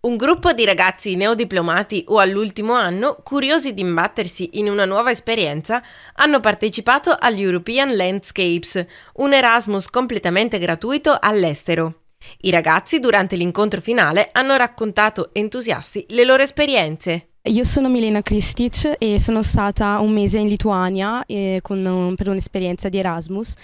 Un gruppo di ragazzi neodiplomati o all'ultimo anno, curiosi di imbattersi in una nuova esperienza, hanno partecipato agli European Landscapes, un Erasmus completamente gratuito all'estero. I ragazzi durante l'incontro finale hanno raccontato entusiasti le loro esperienze. Io sono Milena Kristic e sono stata un mese in Lituania eh, con, per un'esperienza di Erasmus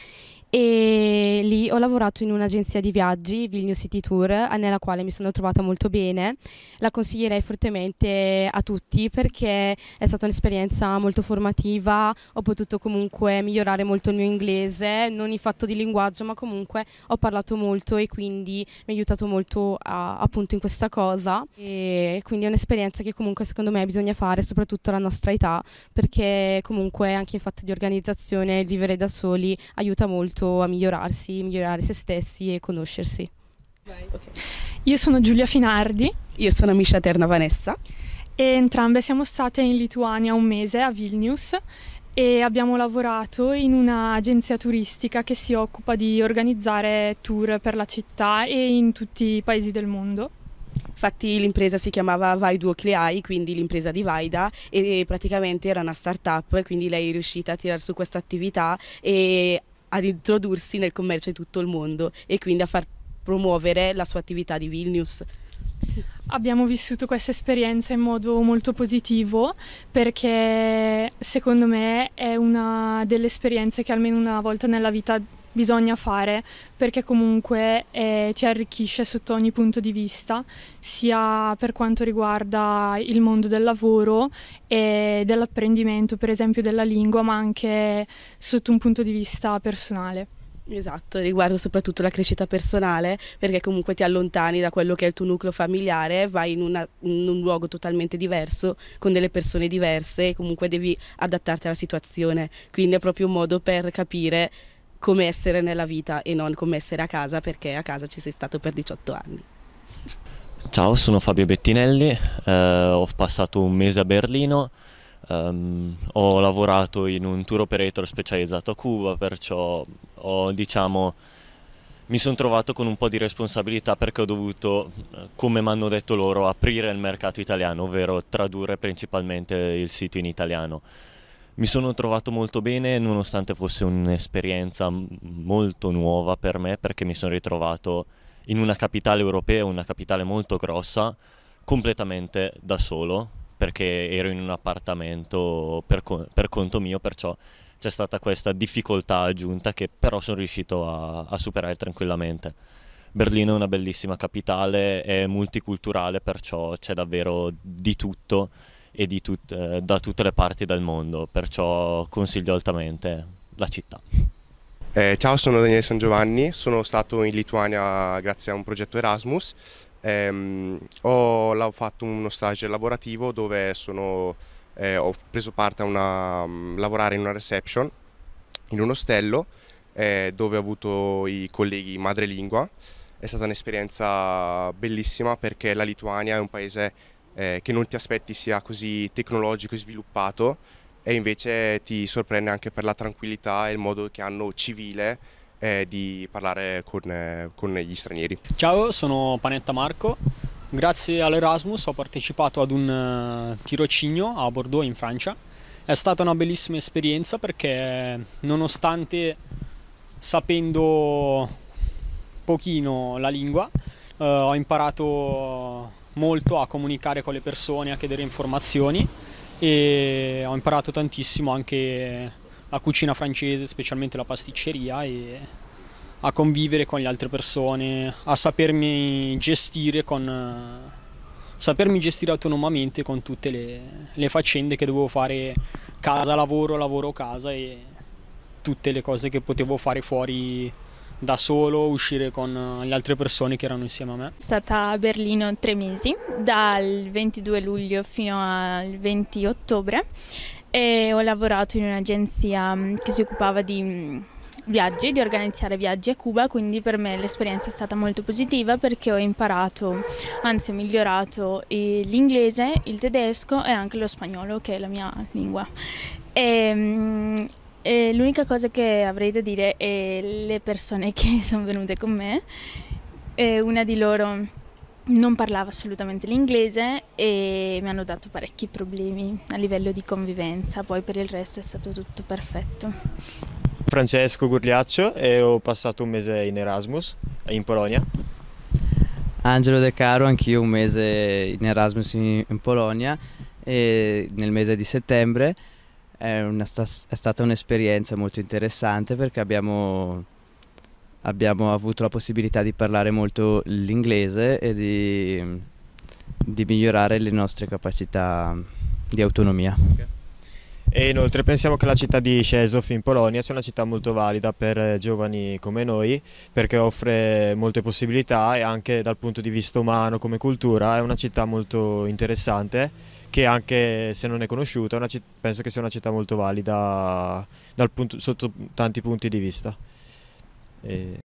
e lì ho lavorato in un'agenzia di viaggi, Vilnius City Tour, nella quale mi sono trovata molto bene. La consiglierei fortemente a tutti perché è stata un'esperienza molto formativa, ho potuto comunque migliorare molto il mio inglese, non in fatto di linguaggio, ma comunque ho parlato molto e quindi mi ha aiutato molto a, appunto in questa cosa e quindi è un'esperienza che comunque secondo me bisogna fare, soprattutto alla nostra età, perché comunque anche in fatto di organizzazione, vivere da soli aiuta molto aiuto a migliorarsi, migliorare se stessi e conoscersi. Okay. Io sono Giulia Finardi. Io sono amica Terna Vanessa. E entrambe siamo state in Lituania un mese a Vilnius e abbiamo lavorato in un'agenzia turistica che si occupa di organizzare tour per la città e in tutti i paesi del mondo. Infatti l'impresa si chiamava Vaidu Ocleai, quindi l'impresa di Vaida e praticamente era una start-up, quindi lei è riuscita a tirar su questa attività e ad introdursi nel commercio di tutto il mondo e quindi a far promuovere la sua attività di Vilnius. Abbiamo vissuto questa esperienza in modo molto positivo perché secondo me è una delle esperienze che almeno una volta nella vita bisogna fare perché comunque eh, ti arricchisce sotto ogni punto di vista, sia per quanto riguarda il mondo del lavoro e dell'apprendimento, per esempio della lingua, ma anche sotto un punto di vista personale. Esatto, riguardo soprattutto la crescita personale, perché comunque ti allontani da quello che è il tuo nucleo familiare, vai in, una, in un luogo totalmente diverso, con delle persone diverse e comunque devi adattarti alla situazione. Quindi è proprio un modo per capire come essere nella vita e non come essere a casa perché a casa ci sei stato per 18 anni. Ciao, sono Fabio Bettinelli, eh, ho passato un mese a Berlino, ehm, ho lavorato in un tour operator specializzato a Cuba, perciò ho, diciamo, mi sono trovato con un po' di responsabilità perché ho dovuto, eh, come mi hanno detto loro, aprire il mercato italiano, ovvero tradurre principalmente il sito in italiano mi sono trovato molto bene nonostante fosse un'esperienza molto nuova per me perché mi sono ritrovato in una capitale europea, una capitale molto grossa, completamente da solo perché ero in un appartamento per, co- per conto mio, perciò c'è stata questa difficoltà aggiunta che però sono riuscito a, a superare tranquillamente. Berlino è una bellissima capitale, è multiculturale, perciò c'è davvero di tutto e tut- da tutte le parti del mondo, perciò consiglio altamente la città. Eh, ciao, sono Daniele San Giovanni, sono stato in Lituania grazie a un progetto Erasmus. Eh, ho, fatto uno stage lavorativo dove sono, eh, ho preso parte a una, um, lavorare in una reception in un ostello eh, dove ho avuto i colleghi madrelingua. È stata un'esperienza bellissima perché la Lituania è un paese eh, che non ti aspetti sia così tecnologico e sviluppato e invece ti sorprende anche per la tranquillità e il modo che hanno civile eh, di parlare con, eh, con gli stranieri. Ciao, sono Panetta Marco. Grazie all'Erasmus ho partecipato ad un eh, tirocinio a Bordeaux in Francia. È stata una bellissima esperienza perché nonostante sapendo pochino la lingua eh, ho imparato molto a comunicare con le persone, a chiedere informazioni e ho imparato tantissimo anche la cucina francese, specialmente la pasticceria e a convivere con le altre persone, a sapermi gestire, con, sapermi gestire autonomamente con tutte le, le faccende che dovevo fare casa, lavoro, lavoro, casa e tutte le cose che potevo fare fuori da solo, uscire con eh, le altre persone che erano insieme a me. È stata a Berlino tre mesi, dal 22 luglio fino al 20 ottobre e ho lavorato in un'agenzia mm, che si occupava di mm, viaggi, di organizzare viaggi a Cuba, quindi per me l'esperienza è stata molto positiva perché ho imparato, anzi ho migliorato l'inglese, il tedesco e anche lo spagnolo che è la mia lingua. E, mm, e l'unica cosa che avrei da dire è le persone che sono venute con me. E una di loro non parlava assolutamente l'inglese e mi hanno dato parecchi problemi a livello di convivenza, poi per il resto è stato tutto perfetto. Francesco Gurliaccio e ho passato un mese in Erasmus in Polonia. Angelo De Caro, anch'io un mese in Erasmus in, in Polonia nel mese di settembre è, una, è stata un'esperienza molto interessante perché abbiamo, abbiamo, avuto la possibilità di parlare molto l'inglese e di, di migliorare le nostre capacità di autonomia. E inoltre pensiamo che la città di Szczesów in Polonia sia una città molto valida per eh, giovani come noi perché offre molte possibilità e anche dal punto di vista umano come cultura è una città molto interessante che anche se non è conosciuta, è citt- penso che sia una città molto valida punto, sotto tanti punti di vista. E...